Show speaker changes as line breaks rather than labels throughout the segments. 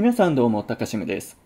皆さんどうも、高しむです。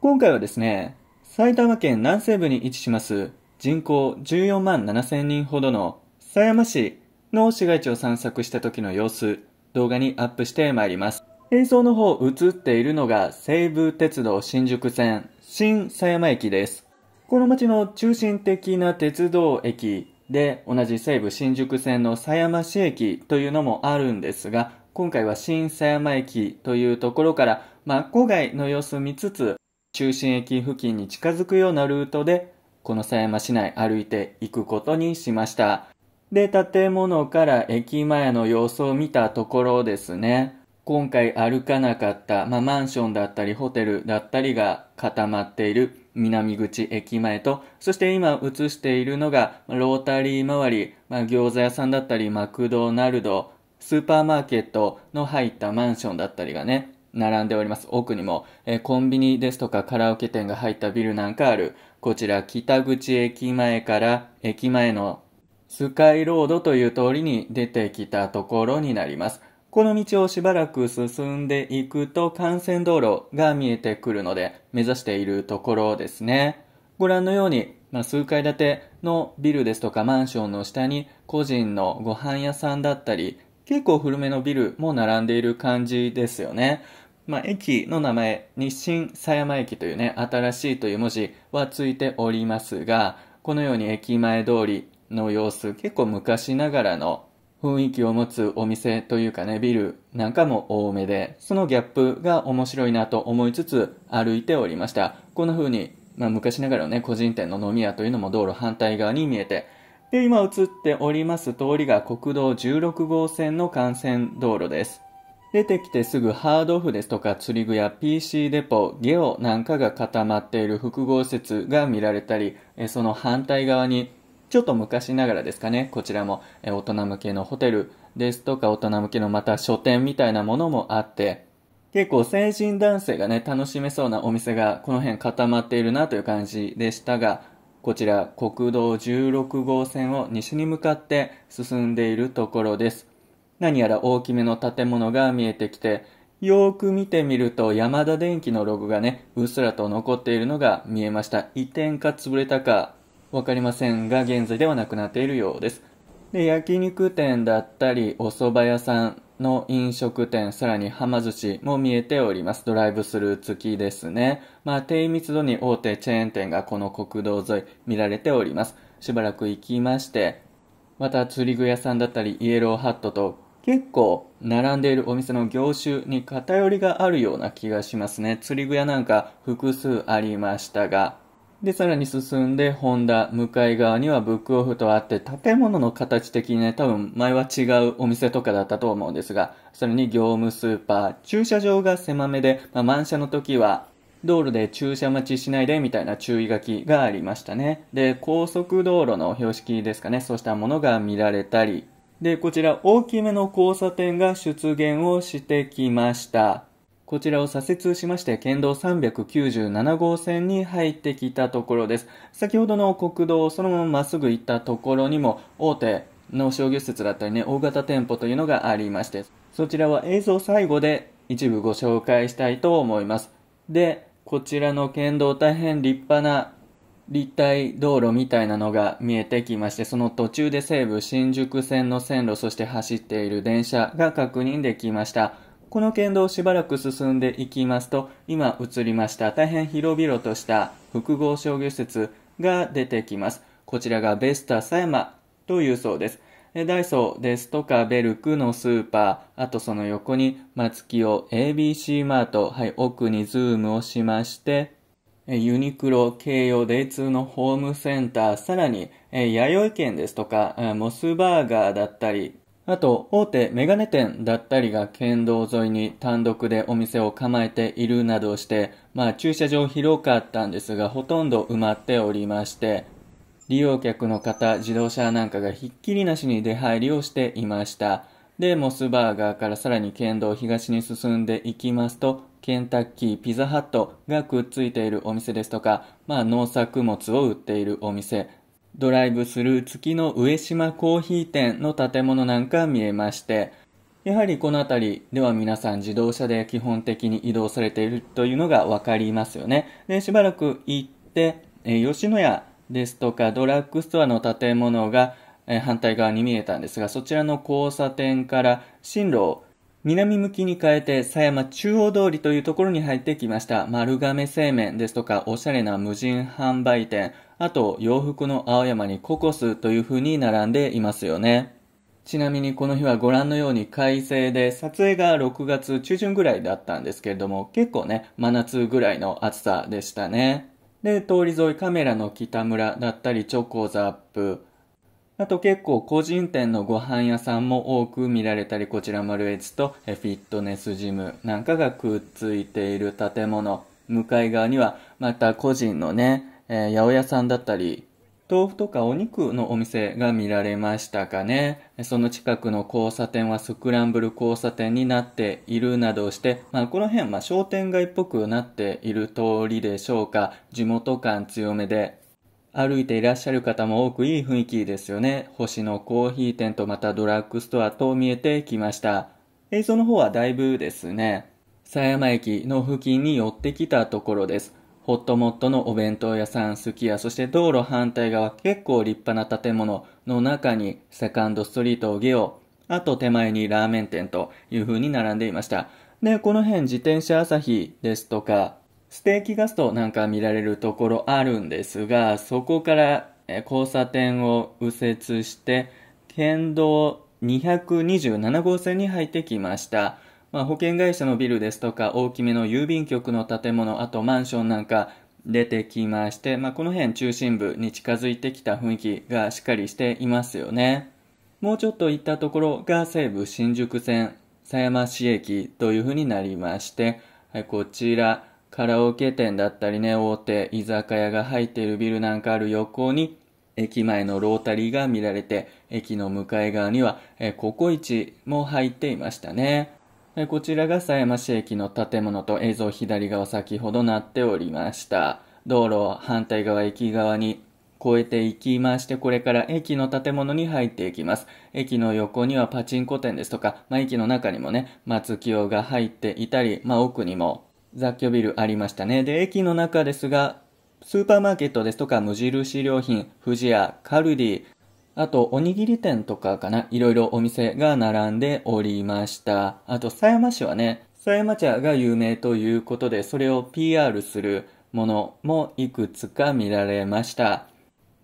今回はですね、埼玉県南西部に位置します人口14万7千人ほどの狭山市の市街地を散策した時の様子、動画にアップしてまいります。映像の方映っているのが西武鉄道新宿線新狭山駅です。この街の中心的な鉄道駅で同じ西武新宿線の狭山市駅というのもあるんですが、今回は新狭山駅というところから、まあ、郊外の様子を見つつ、中心駅付近に近づくようなルートで、この狭山市内歩いていくことにしました。で、建物から駅前の様子を見たところですね、今回歩かなかった、まあ、マンションだったりホテルだったりが固まっている南口駅前と、そして今映しているのがロータリー周り、まあ、餃子屋さんだったりマクドナルド、スーパーマーケットの入ったマンションだったりがね、並んでおります。奥にも、えー、コンビニですとかカラオケ店が入ったビルなんかある、こちら北口駅前から駅前のスカイロードという通りに出てきたところになります。この道をしばらく進んでいくと幹線道路が見えてくるので目指しているところですね。ご覧のように、まあ、数階建てのビルですとかマンションの下に個人のご飯屋さんだったり、結構古めのビルも並んでいる感じですよね。まあ、駅の名前、日清狭山駅というね、新しいという文字はついておりますが、このように駅前通りの様子、結構昔ながらの雰囲気を持つお店というかね、ビルなんかも多めで、そのギャップが面白いなと思いつつ歩いておりました。こんな風に、まあ、昔ながらのね、個人店の飲み屋というのも道路反対側に見えて、で、今映っております通りが国道16号線の幹線道路です。出てきてすぐハードオフですとか釣り具や PC デポ、ゲオなんかが固まっている複合施設が見られたり、その反対側にちょっと昔ながらですかね、こちらも大人向けのホテルですとか大人向けのまた書店みたいなものもあって、結構成人男性がね、楽しめそうなお店がこの辺固まっているなという感じでしたが、こちら国道16号線を西に向かって進んでいるところです。何やら大きめの建物が見えてきて、よーく見てみると山田電機のログがね、うっすらと残っているのが見えました。移転か潰れたかわかりませんが、現在ではなくなっているようです。で、焼肉店だったり、お蕎麦屋さん、の飲食店、さらにはま寿司も見えております。ドライブスルー付きですね。まあ、低密度に大手チェーン店がこの国道沿い見られております。しばらく行きまして、また釣り具屋さんだったり、イエローハットと結構並んでいるお店の業種に偏りがあるような気がしますね。釣り具屋なんか複数ありましたが、で、さらに進んで、ホンダ、向かい側にはブックオフとあって、建物の形的にね、多分前は違うお店とかだったと思うんですが、さらに業務スーパー、駐車場が狭めで、まあ、満車の時は、道路で駐車待ちしないでみたいな注意書きがありましたね。で、高速道路の標識ですかね、そうしたものが見られたり、で、こちら大きめの交差点が出現をしてきました。こちらを左折しまして、県道397号線に入ってきたところです。先ほどの国道をそのまままっすぐ行ったところにも、大手の商業施設だったりね、大型店舗というのがありまして、そちらは映像最後で一部ご紹介したいと思います。で、こちらの県道大変立派な立体道路みたいなのが見えてきまして、その途中で西武新宿線の線路、そして走っている電車が確認できました。この県道をしばらく進んでいきますと、今映りました大変広々とした複合商業施設が出てきます。こちらがベスタ狭山というそうです。ダイソーですとか、ベルクのスーパー、あとその横に、松木を ABC マート、はい、奥にズームをしまして、ユニクロ、京葉、デイツーのホームセンター、さらに、弥生県ですとか、モスバーガーだったり、あと、大手メガネ店だったりが県道沿いに単独でお店を構えているなどして、まあ駐車場広かったんですが、ほとんど埋まっておりまして、利用客の方、自動車なんかがひっきりなしに出入りをしていました。で、モスバーガーからさらに県道東に進んでいきますと、ケンタッキー、ピザハットがくっついているお店ですとか、まあ農作物を売っているお店、ドライブスルー付きの上島コーヒー店の建物なんか見えまして、やはりこの辺りでは皆さん自動車で基本的に移動されているというのがわかりますよね。で、しばらく行って、え吉野家ですとかドラッグストアの建物が、え反対側に見えたんですが、そちらの交差点から進路を南向きに変えて、狭山中央通りというところに入ってきました。丸亀製麺ですとか、おしゃれな無人販売店、あと洋服の青山にココスという風に並んでいますよね。ちなみにこの日はご覧のように快晴で、撮影が6月中旬ぐらいだったんですけれども、結構ね、真夏ぐらいの暑さでしたね。で、通り沿いカメラの北村だったり、チョコザップ、あと結構個人店のご飯屋さんも多く見られたり、こちらマルエツとフィットネスジムなんかがくっついている建物、向かい側にはまた個人のね、えー、八百屋さんだったり、豆腐とかお肉のお店が見られましたかね。その近くの交差点はスクランブル交差点になっているなどして、まあこの辺、まあ商店街っぽくなっている通りでしょうか。地元感強めで歩いていらっしゃる方も多くいい雰囲気ですよね。星のコーヒー店とまたドラッグストアと見えてきました。映像の方はだいぶですね、狭山駅の付近に寄ってきたところです。ホットモットのお弁当屋さん、すき家、そして道路反対側、結構立派な建物の中に、セカンドストリートをゲオ、あと手前にラーメン店という風に並んでいました。で、この辺自転車朝日ですとか、ステーキガストなんか見られるところあるんですが、そこから交差点を右折して、県道227号線に入ってきました。まあ、保険会社のビルですとか、大きめの郵便局の建物、あとマンションなんか出てきまして、まあ、この辺中心部に近づいてきた雰囲気がしっかりしていますよね。もうちょっと行ったところが西武新宿線狭山市駅というふうになりまして、はい、こちら、カラオケ店だったりね、大手居酒屋が入っているビルなんかある横に、駅前のロータリーが見られて、駅の向かい側には、えココイチも入っていましたね。えこちらが狭山市駅の建物と映像左側先ほどなっておりました。道路反対側駅側に越えていきまして、これから駅の建物に入っていきます。駅の横にはパチンコ店ですとか、まあ、駅の中にもね、松清が入っていたり、まあ、奥にも雑居ビルありましたね。で、駅の中ですが、スーパーマーケットですとか無印良品、富士屋、カルディ、あとおにぎり店とかかな、いろいろお店が並んでおりました。あと、狭山市はね、狭山茶が有名ということで、それを PR するものもいくつか見られました。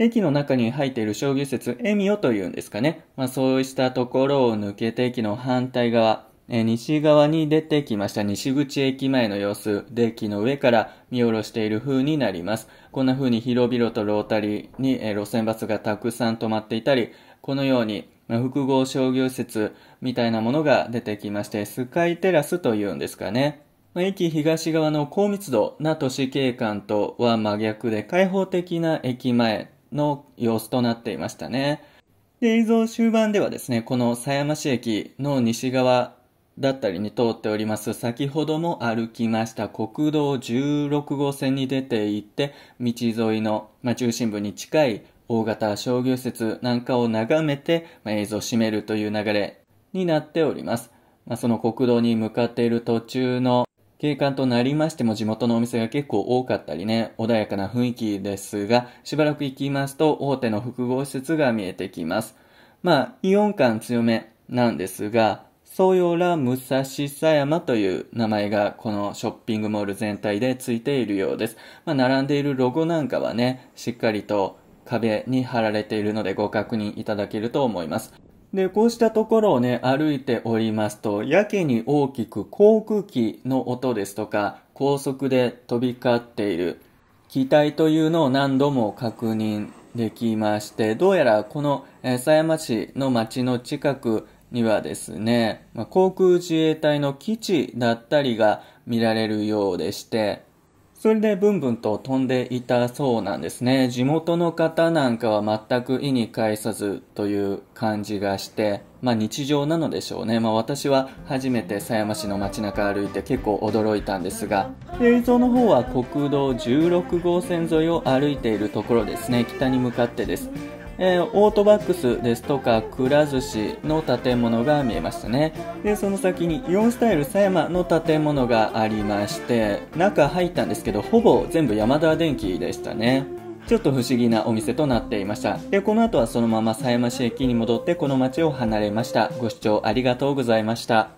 駅の中に入っている商業施設、エミオというんですかね。まあそうしたところを抜けて駅の反対側、えー、西側に出てきました西口駅前の様子、デッキの上から見下ろしている風になります。こんな風に広々とロータリーに、えー、路線バスがたくさん止まっていたり、このように、まあ、複合商業施設みたいなものが出てきまして、スカイテラスというんですかね。まあ、駅東側の高密度な都市景観とは真逆で開放的な駅前の様子となっていましたね。で、映像終盤ではですね、この狭山市駅の西側だったりに通っております。先ほども歩きました国道16号線に出て行って、道沿いの、まあ、中心部に近い大型商業施設なんかを眺めて、まあ、映像を締めるという流れになっております。まあ、その国道に向かっている途中の景観となりましても地元のお店が結構多かったりね、穏やかな雰囲気ですが、しばらく行きますと大手の複合施設が見えてきます。まあ、イオン感強めなんですが、宗陽ら武蔵狭山という名前がこのショッピングモール全体でついているようです。まあ、並んでいるロゴなんかはね、しっかりと壁に貼られているのでご確認いただけると思います。で、こうしたところをね、歩いておりますと、やけに大きく航空機の音ですとか、高速で飛び交っている機体というのを何度も確認できまして、どうやらこの狭山市の町の近くにはですね、まあ、航空自衛隊の基地だったりが見られるようでして、それでブンブンと飛んでいたそうなんですね。地元の方なんかは全く意に介さずという感じがして、まあ日常なのでしょうね。まあ私は初めて狭山市の街中歩いて結構驚いたんですが、映像の方は国道16号線沿いを歩いているところですね。北に向かってです。えー、オートバックスですとか、くら寿司の建物が見えましたね。で、その先にイオンスタイル狭山の建物がありまして、中入ったんですけど、ほぼ全部山田電機でしたね。ちょっと不思議なお店となっていました。で、この後はそのまま狭山市駅に戻ってこの街を離れました。ご視聴ありがとうございました。